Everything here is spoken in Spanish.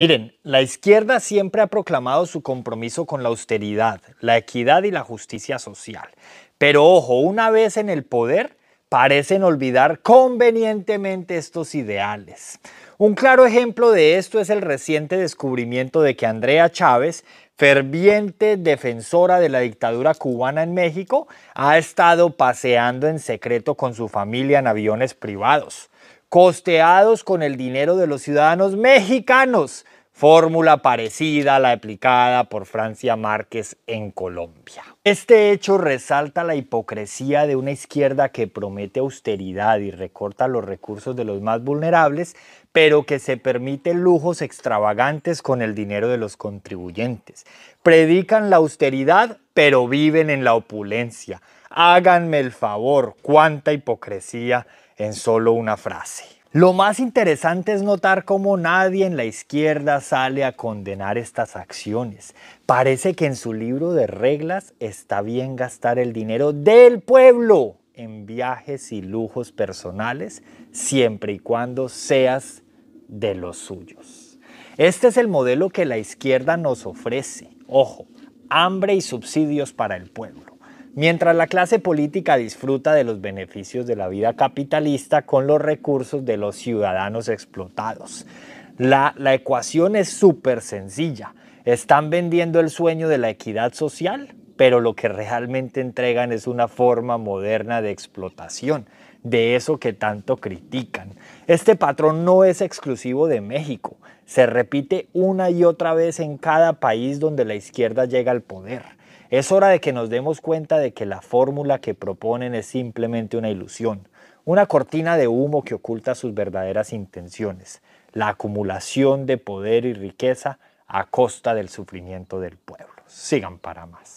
Miren, la izquierda siempre ha proclamado su compromiso con la austeridad, la equidad y la justicia social. Pero ojo, una vez en el poder, parecen olvidar convenientemente estos ideales. Un claro ejemplo de esto es el reciente descubrimiento de que Andrea Chávez, ferviente defensora de la dictadura cubana en México, ha estado paseando en secreto con su familia en aviones privados costeados con el dinero de los ciudadanos mexicanos fórmula parecida a la aplicada por Francia Márquez en Colombia. Este hecho resalta la hipocresía de una izquierda que promete austeridad y recorta los recursos de los más vulnerables, pero que se permite lujos extravagantes con el dinero de los contribuyentes. Predican la austeridad, pero viven en la opulencia. Háganme el favor, cuánta hipocresía en solo una frase. Lo más interesante es notar cómo nadie en la izquierda sale a condenar estas acciones. Parece que en su libro de reglas está bien gastar el dinero del pueblo en viajes y lujos personales, siempre y cuando seas de los suyos. Este es el modelo que la izquierda nos ofrece. Ojo, hambre y subsidios para el pueblo. Mientras la clase política disfruta de los beneficios de la vida capitalista con los recursos de los ciudadanos explotados. La, la ecuación es súper sencilla. Están vendiendo el sueño de la equidad social, pero lo que realmente entregan es una forma moderna de explotación de eso que tanto critican. Este patrón no es exclusivo de México, se repite una y otra vez en cada país donde la izquierda llega al poder. Es hora de que nos demos cuenta de que la fórmula que proponen es simplemente una ilusión, una cortina de humo que oculta sus verdaderas intenciones, la acumulación de poder y riqueza a costa del sufrimiento del pueblo. Sigan para más.